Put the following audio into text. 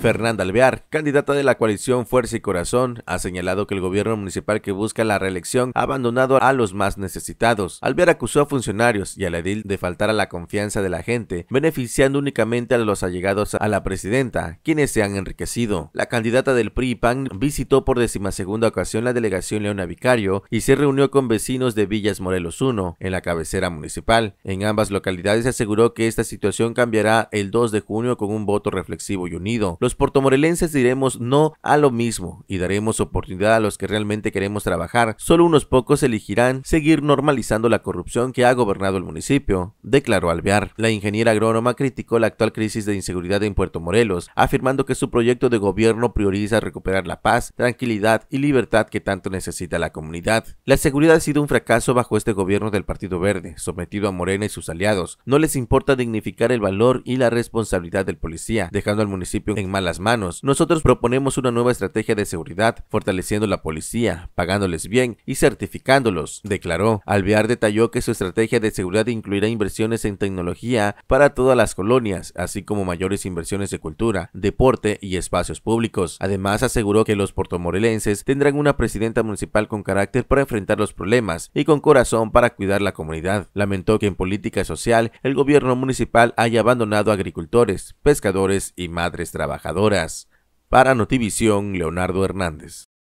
Fernanda Alvear, candidata de la coalición Fuerza y Corazón, ha señalado que el gobierno municipal que busca la reelección ha abandonado a los más necesitados. Alvear acusó a funcionarios y al edil de faltar a la confianza de la gente, beneficiando únicamente a los allegados a la presidenta, quienes se han enriquecido. La candidata del PRI PAN visitó por segunda ocasión la delegación Leona Vicario y se reunió con vecinos de Villas Morelos 1, en la cabecera municipal. En ambas localidades aseguró que esta situación cambiará el 2 de junio con un voto reflexivo y unido. Los portomorelenses diremos no a lo mismo y daremos oportunidad a los que realmente queremos trabajar. Solo unos pocos elegirán seguir normalizando la corrupción que ha gobernado el municipio, declaró Alvear. La ingeniera agrónoma criticó la actual crisis de inseguridad en Puerto Morelos, afirmando que su proyecto de gobierno prioriza recuperar la paz, tranquilidad y libertad que tanto necesita la comunidad. La seguridad ha sido un fracaso bajo este gobierno del Partido Verde, sometido a Morena y sus aliados. No les importa dignificar el valor y la responsabilidad del policía, dejando al municipio en malas manos. Nosotros proponemos una nueva estrategia de seguridad, fortaleciendo la policía, pagándoles bien y certificándolos, declaró. Alvear detalló que su estrategia de seguridad incluirá inversiones en tecnología para todas las colonias, así como mayores inversiones de cultura, deporte y espacios públicos. Además, aseguró que los portomorelenses tendrán una presidenta municipal con carácter para enfrentar los problemas y con corazón para cuidar la comunidad. Lamentó que en política social el gobierno municipal haya abandonado agricultores, pescadores y madres trabajadoras. Para Notivisión, Leonardo Hernández.